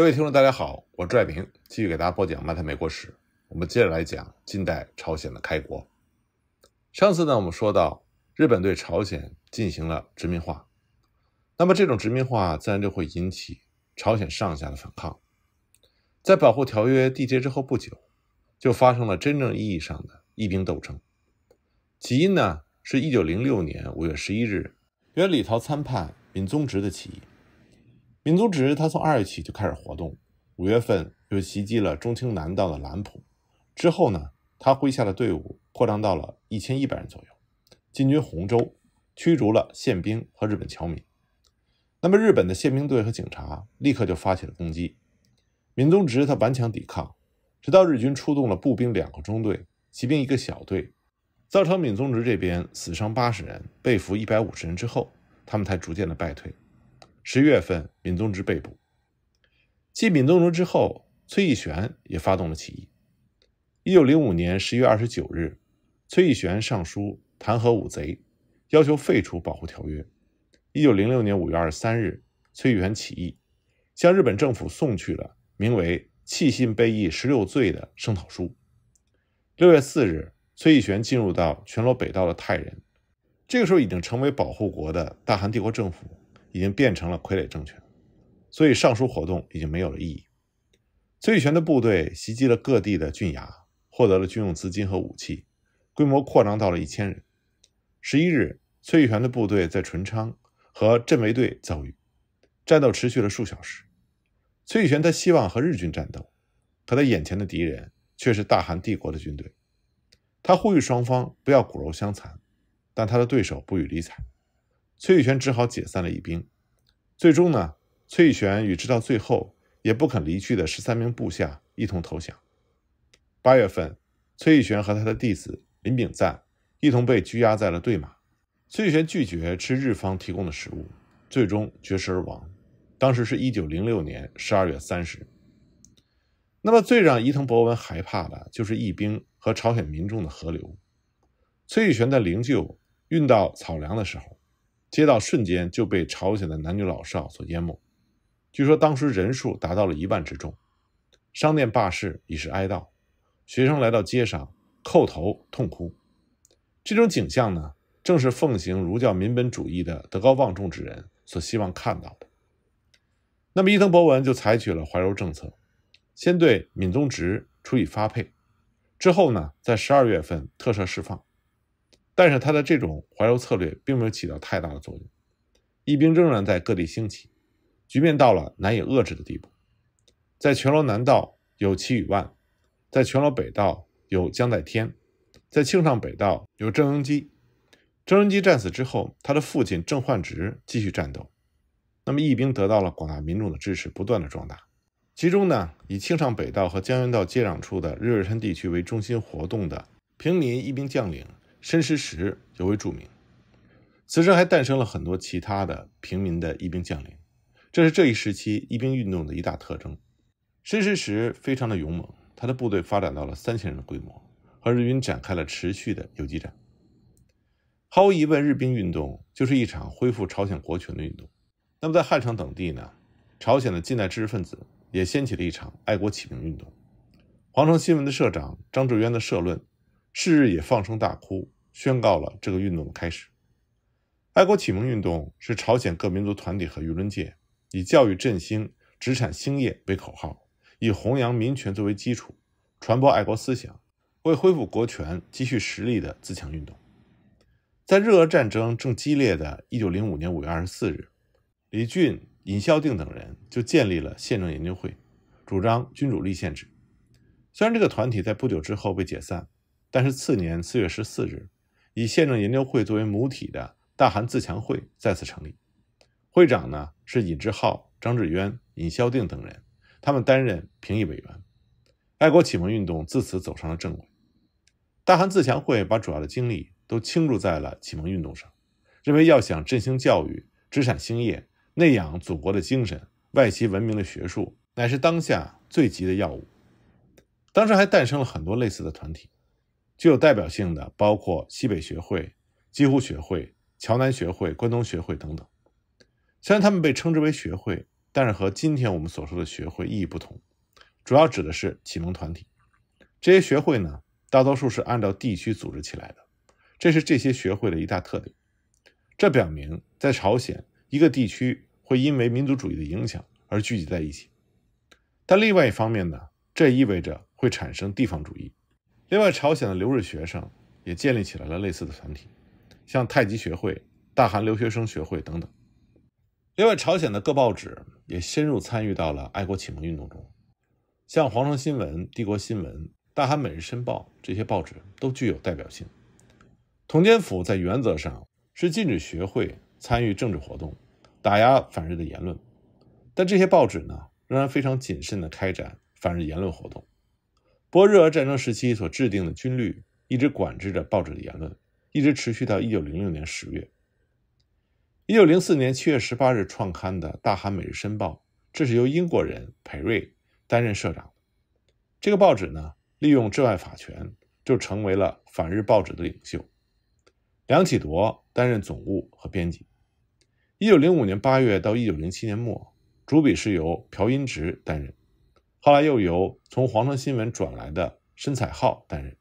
各位听众，大家好，我朱爱明继续给大家播讲漫谈美国史。我们接着来讲近代朝鲜的开国。上次呢，我们说到日本对朝鲜进行了殖民化，那么这种殖民化自然就会引起朝鲜上下的反抗。在保护条约缔结之后不久，就发生了真正意义上的义兵斗争。起因呢，是一九零六年五月十一日，原李陶参判闵宗植的起义。闵宗直他从二月起就开始活动，五月份又袭击了中青南道的兰浦。之后呢，他麾下的队伍扩张到了一千一百人左右，进军洪州，驱逐了宪兵和日本侨民。那么日本的宪兵队和警察立刻就发起了攻击。闵宗直他顽强抵抗，直到日军出动了步兵两个中队、骑兵一个小队，造成闵宗直这边死伤八十人、被俘一百五十人之后，他们才逐渐的败退。十月份，闵宗植被捕。继闵宗植之后，崔义玄也发动了起义。一九零五年十月二十九日，崔义玄上书弹劾武贼，要求废除保护条约。一九零六年五月二十三日，崔义玄起义，向日本政府送去了名为《弃信背义十六罪》的声讨书。六月四日，崔义玄进入到全罗北道的泰仁。这个时候，已经成为保护国的大韩帝国政府。已经变成了傀儡政权，所以上书活动已经没有了意义。崔玉泉的部队袭击了各地的郡衙，获得了军用资金和武器，规模扩张到了一千人。十一日，崔玉泉的部队在淳昌和镇卫队遭遇，战斗持续了数小时。崔玉泉他希望和日军战斗，可他眼前的敌人却是大韩帝国的军队。他呼吁双方不要骨肉相残，但他的对手不予理睬。崔玉泉只好解散了义兵，最终呢，崔玉泉与直到最后也不肯离去的十三名部下一同投降。八月份，崔玉泉和他的弟子林炳赞一同被拘押在了对马。崔玉泉拒绝吃日方提供的食物，最终绝食而亡。当时是一九零六年十二月三十。那么，最让伊藤博文害怕的就是义兵和朝鲜民众的合流。崔玉泉的灵柩运到草梁的时候。街道瞬间就被朝鲜的男女老少所淹没，据说当时人数达到了一万之众。商店罢市，以示哀悼；学生来到街上，叩头痛哭。这种景象呢，正是奉行儒教民本主义的德高望重之人所希望看到的。那么伊藤博文就采取了怀柔政策，先对闵宗植处以发配，之后呢，在十二月份特赦释放。但是他的这种怀柔策略并没有起到太大的作用，义兵仍然在各地兴起，局面到了难以遏制的地步。在全罗南道有齐雨万，在全罗北道有江在天，在庆尚北道有郑恩基。郑恩基战死之后，他的父亲郑焕植继续战斗。那么义兵得到了广大民众的支持，不断的壮大。其中呢，以庆尚北道和江原道接壤处的日日山地区为中心活动的平民义兵将领。申时石尤为著名，此时还诞生了很多其他的平民的义兵将领，这是这一时期义兵运动的一大特征。申时石非常的勇猛，他的部队发展到了三千人的规模，和日军展开了持续的游击战。毫无疑问，日兵运动就是一场恢复朝鲜国权的运动。那么在汉城等地呢，朝鲜的近代知识分子也掀起了一场爱国启蒙运动，《皇城新闻》的社长张志渊的社论。是日也放声大哭，宣告了这个运动的开始。爱国启蒙运动是朝鲜各民族团体和舆论界以教育振兴、殖产兴业为口号，以弘扬民权作为基础，传播爱国思想，为恢复国权、积蓄实力的自强运动。在日俄战争正激烈的一九零五年五月二十四日，李俊、尹孝定等人就建立了宪政研究会，主张君主立宪制。虽然这个团体在不久之后被解散。但是次年四月十四日，以宪政研究会作为母体的大韩自强会再次成立，会长呢是尹志浩、张志渊、尹孝定等人，他们担任评议委员。爱国启蒙运动自此走上了正轨。大韩自强会把主要的精力都倾注在了启蒙运动上，认为要想振兴教育、殖产兴业、内养祖国的精神、外习文明的学术，乃是当下最急的要务。当时还诞生了很多类似的团体。具有代表性的包括西北学会、几乎学会、桥南学会、关东学会等等。虽然他们被称之为学会，但是和今天我们所说的学会意义不同，主要指的是启蒙团体。这些学会呢，大多数是按照地区组织起来的，这是这些学会的一大特点。这表明，在朝鲜，一个地区会因为民族主义的影响而聚集在一起，但另外一方面呢，这意味着会产生地方主义。另外，朝鲜的留日学生也建立起来了类似的团体，像太极学会、大韩留学生学会等等。另外，朝鲜的各报纸也深入参与到了爱国启蒙运动中，像《皇城新闻》《帝国新闻》《大韩每日申报》这些报纸都具有代表性。统监府在原则上是禁止学会参与政治活动，打压反日的言论，但这些报纸呢，仍然非常谨慎地开展反日言论活动。波日俄战争时期所制定的军律一直管制着报纸的言论，一直持续到一九零六年十月。一九零四年七月十八日创刊的《大韩每日申报》，这是由英国人裴瑞担任社长。这个报纸呢，利用治外法权，就成为了反日报纸的领袖。梁启铎担任总务和编辑。一九零五年八月到一九零七年末，主笔是由朴英植担任。后来又由从《黄城新闻》转来的申采浩担任。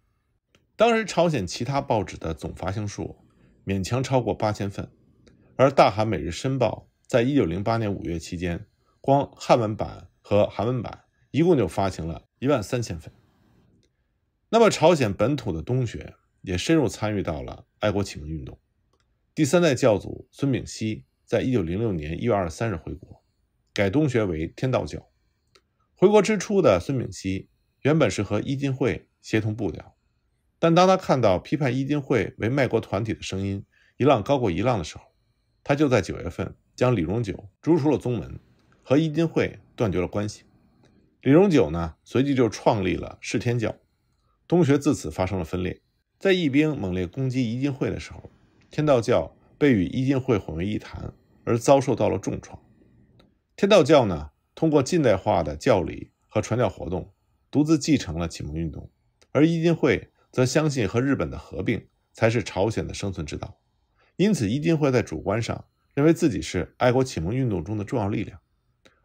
当时朝鲜其他报纸的总发行数勉强超过八千份，而《大韩每日申报》在一九零八年五月期间，光汉文版和韩文版一共就发行了一万三千份。那么，朝鲜本土的东学也深入参与到了爱国启蒙运动。第三代教祖孙炳熙在一九零六年一月二十三日回国，改东学为天道教。回国之初的孙炳熙原本是和伊金会协同步调，但当他看到批判伊金会为卖国团体的声音一浪高过一浪的时候，他就在九月份将李荣九逐出了宗门，和伊金会断绝了关系。李荣九呢，随即就创立了世天教，东学自此发生了分裂。在义兵猛烈攻击伊金会的时候，天道教被与伊金会混为一谈，而遭受到了重创。天道教呢？通过近代化的教理和传教活动，独自继承了启蒙运动，而伊金会则相信和日本的合并才是朝鲜的生存之道，因此伊金会在主观上认为自己是爱国启蒙运动中的重要力量，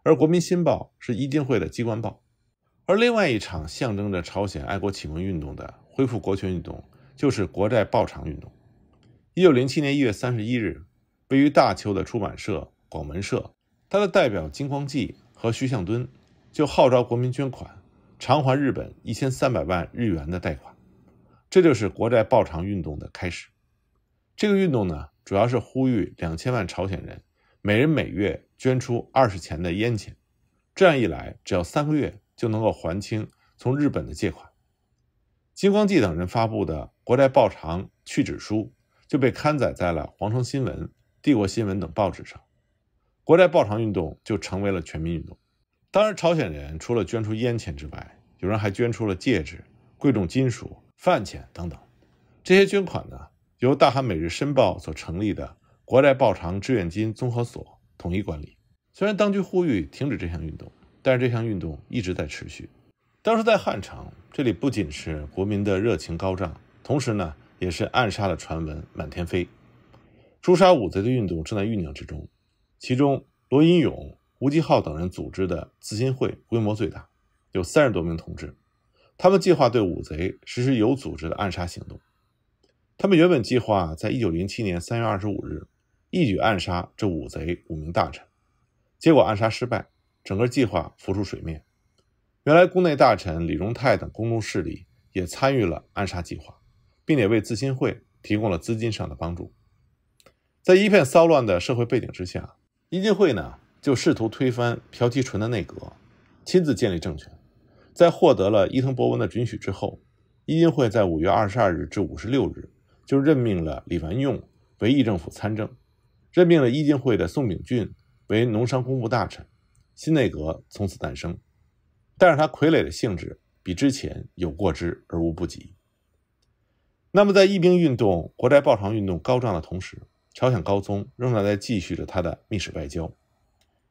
而国民新报是伊金会的机关报，而另外一场象征着朝鲜爱国启蒙运动的恢复国权运动，就是国债报偿运动。一九零七年一月三十一日，位于大邱的出版社广文社，它的代表金光济。和徐向敦就号召国民捐款偿还日本一千三百万日元的贷款，这就是国债报偿运动的开始。这个运动呢，主要是呼吁两千万朝鲜人每人每月捐出二十钱的烟钱，这样一来，只要三个月就能够还清从日本的借款。金光济等人发布的国债报偿去纸书就被刊载在了《皇城新闻》《帝国新闻》等报纸上。国债报偿运动就成为了全民运动。当然，朝鲜人除了捐出烟钱之外，有人还捐出了戒指、贵重金属、饭钱等等。这些捐款呢，由大韩每日申报所成立的国债报偿志愿金综合所统一管理。虽然当局呼吁停止这项运动，但是这项运动一直在持续。当时在汉城，这里不仅是国民的热情高涨，同时呢，也是暗杀的传闻满天飞，诛杀五贼的运动正在酝酿之中。其中，罗荫勇、吴吉浩等人组织的自新会规模最大，有三十多名同志。他们计划对五贼实施有组织的暗杀行动。他们原本计划在一九零七年三月二十五日一举暗杀这五贼五名大臣，结果暗杀失败，整个计划浮出水面。原来，宫内大臣李荣泰等公共势力也参与了暗杀计划，并且为自新会提供了资金上的帮助。在一片骚乱的社会背景之下。金会呢就试图推翻朴其纯的内阁，亲自建立政权。在获得了伊藤博文的准许之后，金会，在五月二十二日至五十六日，就任命了李完用为议政府参政，任命了金会的宋秉俊为农商工部大臣，新内阁从此诞生。但是，他傀儡的性质比之前有过之而无不及。那么，在义兵运动、国债暴偿运动高涨的同时，朝鲜高宗仍然在继续着他的密使外交。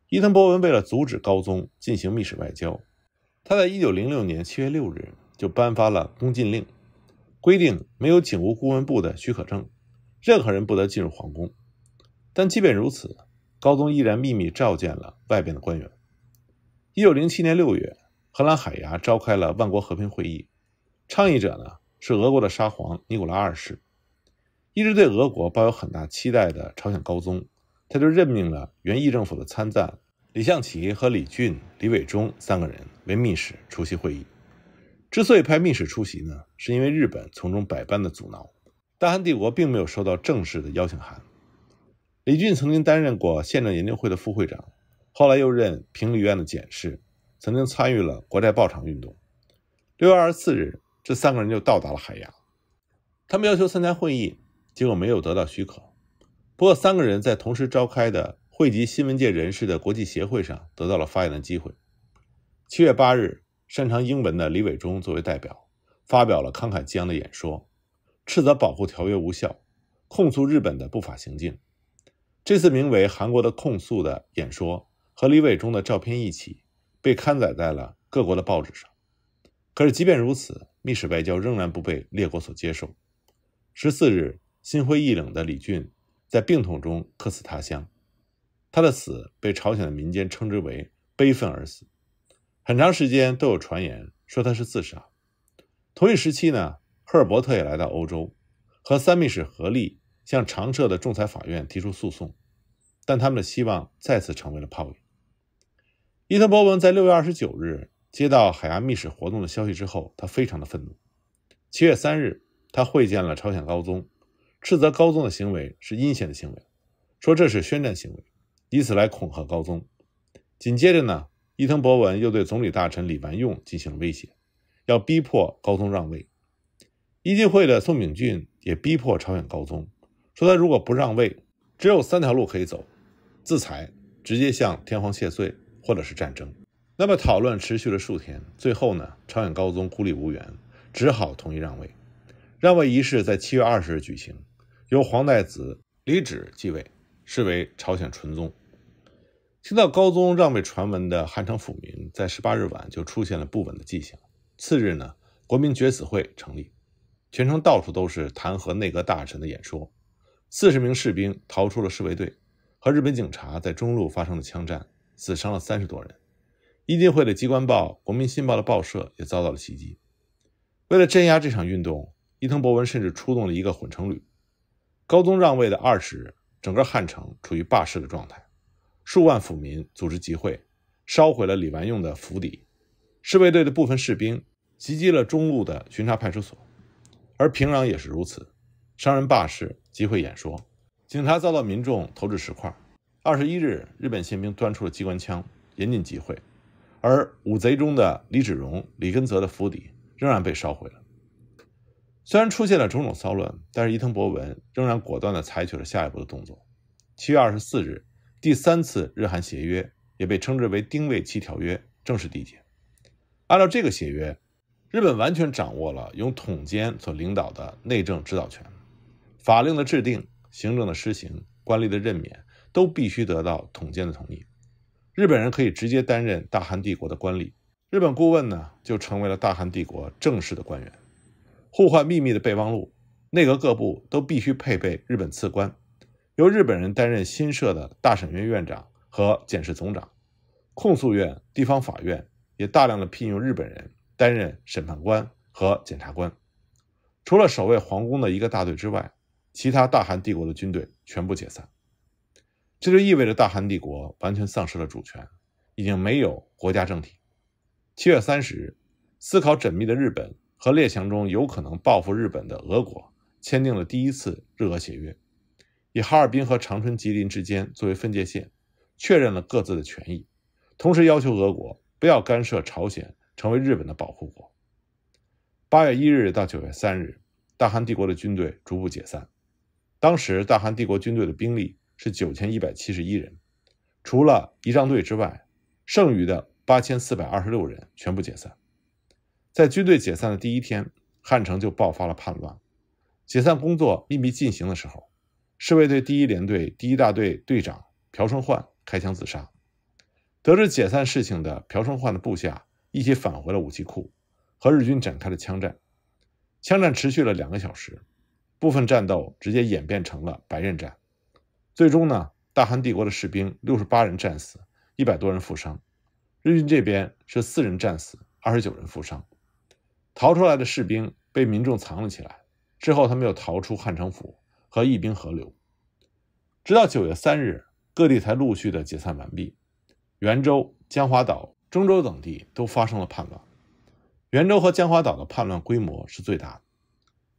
伊藤博文为了阻止高宗进行密使外交，他在1906年7月6日就颁发了宫禁令，规定没有警务顾问部的许可证，任何人不得进入皇宫。但即便如此，高宗依然秘密召见了外边的官员。1907年6月，荷兰海牙召开了万国和平会议，倡议者呢是俄国的沙皇尼古拉二世。一直对俄国抱有很大期待的朝鲜高宗，他就任命了原议政府的参赞李相齐和李俊、李伟忠三个人为密使出席会议。之所以派密使出席呢，是因为日本从中百般的阻挠，大韩帝国并没有收到正式的邀请函。李俊曾经担任过宪政研究会的副会长，后来又任平李院的检事，曾经参与了国债报偿运动。六月二十四日，这三个人就到达了海牙。他们要求参加会议。结果没有得到许可。不过，三个人在同时召开的汇集新闻界人士的国际协会上得到了发言的机会。七月八日，擅长英文的李伟忠作为代表发表了慷慨激昂的演说，斥责保护条约无效，控诉日本的不法行径。这次名为“韩国的控诉”的演说和李伟忠的照片一起，被刊载在了各国的报纸上。可是，即便如此，密使外交仍然不被列国所接受。十四日。心灰意冷的李俊在病痛中客死他乡，他的死被朝鲜的民间称之为悲愤而死。很长时间都有传言说他是自杀。同一时期呢，赫尔伯特也来到欧洲，和三密使合力向长社的仲裁法院提出诉讼，但他们的希望再次成为了泡影。伊藤博文在六月二十九日接到海牙密使活动的消息之后，他非常的愤怒。七月三日，他会见了朝鲜高宗。斥责高宗的行为是阴险的行为，说这是宣战行为，以此来恐吓高宗。紧接着呢，伊藤博文又对总理大臣李完用进行了威胁，要逼迫高宗让位。一进会的宋秉俊也逼迫朝鲜高宗，说他如果不让位，只有三条路可以走：自裁、直接向天皇谢罪，或者是战争。那么讨论持续了数天，最后呢，朝鲜高宗孤立无援，只好同意让位。让位仪式在七月二十日举行。由皇太子李旨继位，是为朝鲜纯宗。听到高宗让位传闻的汉城府民，在十八日晚就出现了不稳的迹象。次日呢，国民决死会成立，全城到处都是弹劾内阁大臣的演说。四十名士兵逃出了侍卫队，和日本警察在中路发生了枪战，死伤了三十多人。一进会的机关报《国民新报》的报社也遭到了袭击。为了镇压这场运动，伊藤博文甚至出动了一个混成旅。高宗让位的二十日，整个汉城处于罢市的状态，数万府民组织集会，烧毁了李完用的府邸，侍卫队的部分士兵袭击了中路的巡查派出所，而平壤也是如此，商人罢市集会演说，警察遭到民众投掷石块。二十一日，日本宪兵端出了机关枪，严禁集会，而五贼中的李芷荣、李根泽的府邸仍然被烧毁了。虽然出现了种种骚乱，但是伊藤博文仍然果断地采取了下一步的动作。七月二十四日，第三次日韩协约，也被称之为丁未期条约，正式缔结。按照这个协约，日本完全掌握了由统监所领导的内政指导权，法令的制定、行政的施行、官吏的任免，都必须得到统监的同意。日本人可以直接担任大韩帝国的官吏，日本顾问呢，就成为了大韩帝国正式的官员。互换秘密的备忘录，内阁各部都必须配备日本次官，由日本人担任新设的大审院院长和检事总长，控诉院地方法院也大量的聘用日本人担任审判官和检察官。除了守卫皇宫的一个大队之外，其他大韩帝国的军队全部解散。这就意味着大韩帝国完全丧失了主权，已经没有国家政体。七月三十日，思考缜密的日本。和列强中有可能报复日本的俄国签订了第一次日俄协约，以哈尔滨和长春、吉林之间作为分界线，确认了各自的权益，同时要求俄国不要干涉朝鲜，成为日本的保护国。八月一日到九月三日，大韩帝国的军队逐步解散。当时大韩帝国军队的兵力是九千一百七十一人，除了仪仗队之外，剩余的八千四百二十六人全部解散。在军队解散的第一天，汉城就爆发了叛乱。解散工作秘密进行的时候，侍卫队第一联队第一大队队长朴春焕开枪自杀。得知解散事情的朴春焕的部下一起返回了武器库，和日军展开了枪战。枪战持续了两个小时，部分战斗直接演变成了白刃战。最终呢，大韩帝国的士兵六十八人战死，一百多人负伤；日军这边是四人战死，二十九人负伤。逃出来的士兵被民众藏了起来，之后他们又逃出汉城府和义兵合流，直到九月三日，各地才陆续的解散完毕。元州、江华岛、中州等地都发生了叛乱，元州和江华岛的叛乱规模是最大的。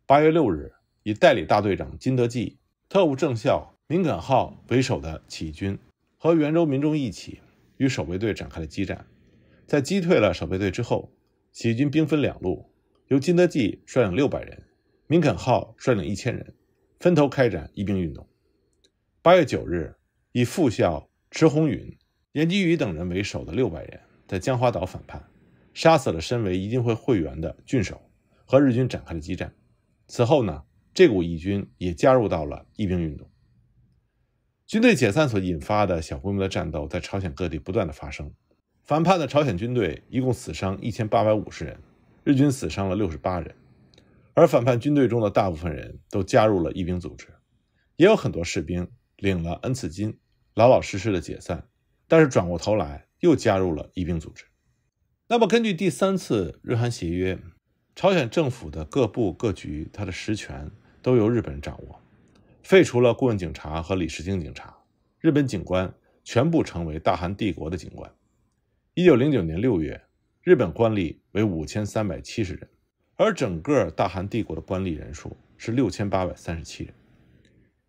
八月六日，以代理大队长金德济、特务政校敏、耿浩为首的起义军和元州民众一起，与守备队展开了激战，在击退了守备队之后。起义军兵分两路，由金德济率领六百人，林肯号率领一千人，分头开展义兵运动。八月九日，以副校池红云、严基宇等人为首的六百人在江华岛反叛，杀死了身为义定会会员的郡守，和日军展开了激战。此后呢，这股义军也加入到了义兵运动。军队解散所引发的小规模的战斗，在朝鲜各地不断的发生。反叛的朝鲜军队一共死伤一千八百五十人，日军死伤了六十八人，而反叛军队中的大部分人都加入了义兵组织，也有很多士兵领了恩赐金，老老实实的解散，但是转过头来又加入了义兵组织。那么，根据第三次日韩协约，朝鲜政府的各部各局，它的实权都由日本人掌握，废除了顾问警察和理事厅警察，日本警官全部成为大韩帝国的警官。一九零九年六月，日本官吏为五千三百七十人，而整个大韩帝国的官吏人数是六千八百三十七人。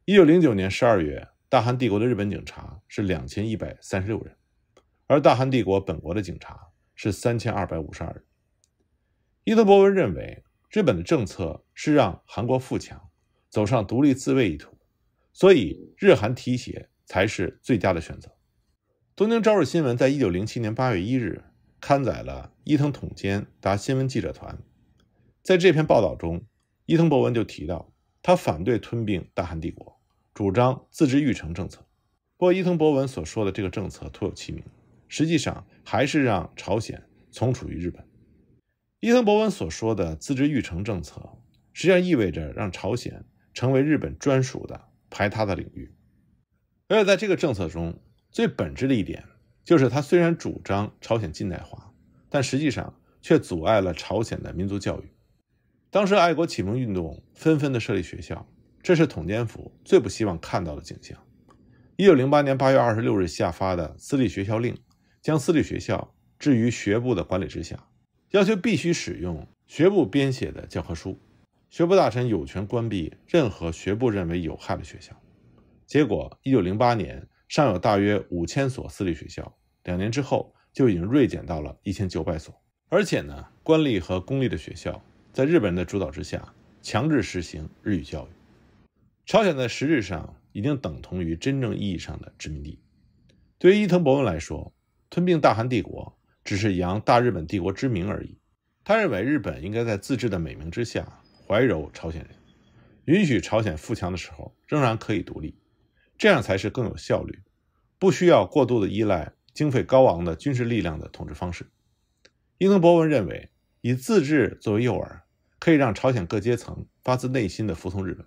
一九零九年十二月，大韩帝国的日本警察是两千一百三十六人，而大韩帝国本国的警察是三千二百五十二人。伊藤博文认为，日本的政策是让韩国富强，走上独立自卫一途，所以日韩提携才是最佳的选择。东京《朝日新闻》在一九零七年八月一日刊载了伊藤统监答新闻记者团，在这篇报道中，伊藤博文就提到他反对吞并大韩帝国，主张自治御成政策。不过，伊藤博文所说的这个政策徒有其名，实际上还是让朝鲜从属于日本。伊藤博文所说的自治御成政策，实际上意味着让朝鲜成为日本专属的排他的领域。而且，在这个政策中，最本质的一点就是，他虽然主张朝鲜近代化，但实际上却阻碍了朝鲜的民族教育。当时爱国启蒙运动纷纷的设立学校，这是统监府最不希望看到的景象。一九零八年八月二十六日下发的私立学校令，将私立学校置于学部的管理之下，要求必须使用学部编写的教科书，学部大臣有权关闭任何学部认为有害的学校。结果，一九零八年。尚有大约五千所私立学校，两年之后就已经锐减到了一千九百所。而且呢，官立和公立的学校在日本人的主导之下，强制实行日语教育。朝鲜在实质上已经等同于真正意义上的殖民地。对于伊藤博文来说，吞并大韩帝国只是扬大日本帝国之名而已。他认为日本应该在自治的美名之下怀柔朝鲜人，允许朝鲜富强的时候仍然可以独立。这样才是更有效率，不需要过度的依赖经费高昂的军事力量的统治方式。伊藤博文认为，以自治作为诱饵，可以让朝鲜各阶层发自内心的服从日本。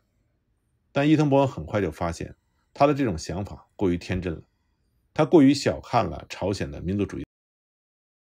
但伊藤博文很快就发现，他的这种想法过于天真了，他过于小看了朝鲜的民族主义。